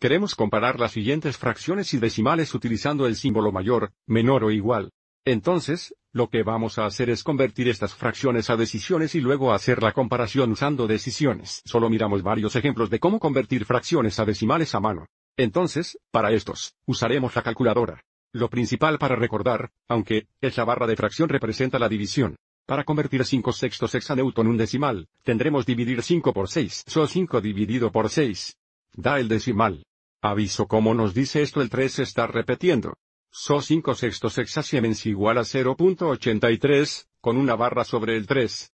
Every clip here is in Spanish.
Queremos comparar las siguientes fracciones y decimales utilizando el símbolo mayor, menor o igual. Entonces, lo que vamos a hacer es convertir estas fracciones a decisiones y luego hacer la comparación usando decisiones. Solo miramos varios ejemplos de cómo convertir fracciones a decimales a mano. Entonces, para estos, usaremos la calculadora. Lo principal para recordar, aunque, es la barra de fracción representa la división. Para convertir 5 sextos hexaneuton en un decimal, tendremos dividir 5 por 6. So 5 dividido por 6. Da el decimal. Aviso como nos dice esto el 3 está repitiendo. So 5 sextos sexasiemens igual a 0.83, con una barra sobre el 3.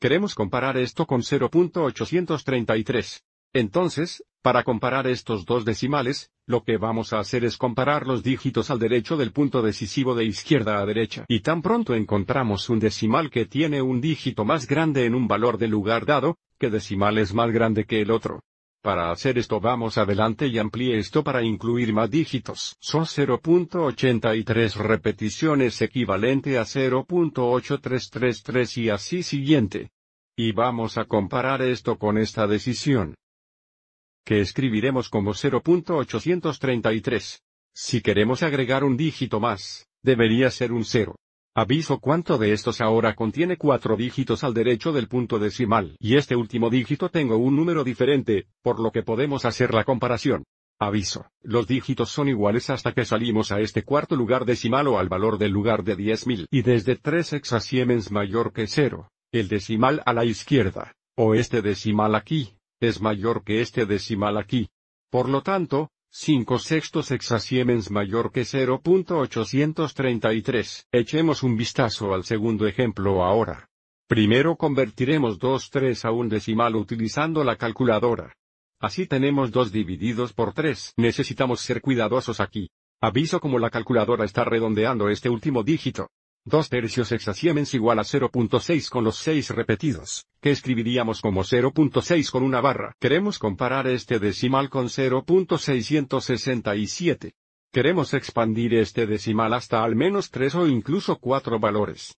Queremos comparar esto con 0.833. Entonces, para comparar estos dos decimales, lo que vamos a hacer es comparar los dígitos al derecho del punto decisivo de izquierda a derecha. Y tan pronto encontramos un decimal que tiene un dígito más grande en un valor de lugar dado, que decimal es más grande que el otro. Para hacer esto vamos adelante y amplíe esto para incluir más dígitos. Son 0.83 repeticiones equivalente a 0.8333 y así siguiente. Y vamos a comparar esto con esta decisión. Que escribiremos como 0.833. Si queremos agregar un dígito más, debería ser un 0. Aviso cuánto de estos ahora contiene cuatro dígitos al derecho del punto decimal y este último dígito tengo un número diferente, por lo que podemos hacer la comparación. Aviso, los dígitos son iguales hasta que salimos a este cuarto lugar decimal o al valor del lugar de 10.000 y desde 3 hexasiemens mayor que 0, el decimal a la izquierda, o este decimal aquí, es mayor que este decimal aquí. Por lo tanto, 5 sextos hexasiemens mayor que 0.833. Echemos un vistazo al segundo ejemplo ahora. Primero convertiremos 2 3 a un decimal utilizando la calculadora. Así tenemos 2 divididos por 3. Necesitamos ser cuidadosos aquí. Aviso como la calculadora está redondeando este último dígito. 2 tercios hexasiemens igual a 0.6 con los 6 repetidos, que escribiríamos como 0.6 con una barra. Queremos comparar este decimal con 0.667. Queremos expandir este decimal hasta al menos 3 o incluso 4 valores.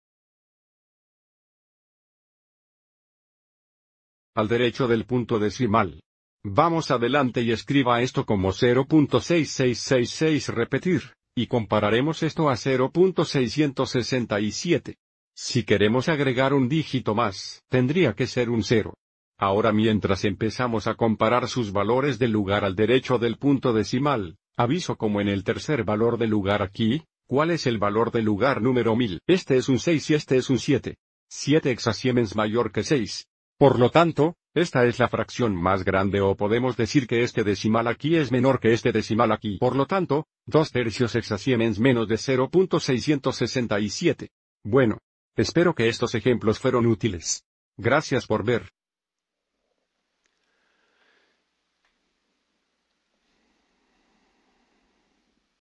Al derecho del punto decimal. Vamos adelante y escriba esto como 0.6666 repetir. Y compararemos esto a 0.667. Si queremos agregar un dígito más, tendría que ser un 0. Ahora mientras empezamos a comparar sus valores del lugar al derecho del punto decimal, aviso como en el tercer valor del lugar aquí, ¿cuál es el valor del lugar número 1000? Este es un 6 y este es un 7. 7 hexasiemens mayor que 6. Por lo tanto, esta es la fracción más grande o podemos decir que este decimal aquí es menor que este decimal aquí. Por lo tanto, 2 tercios hexasiemens menos de 0.667. Bueno. Espero que estos ejemplos fueron útiles. Gracias por ver.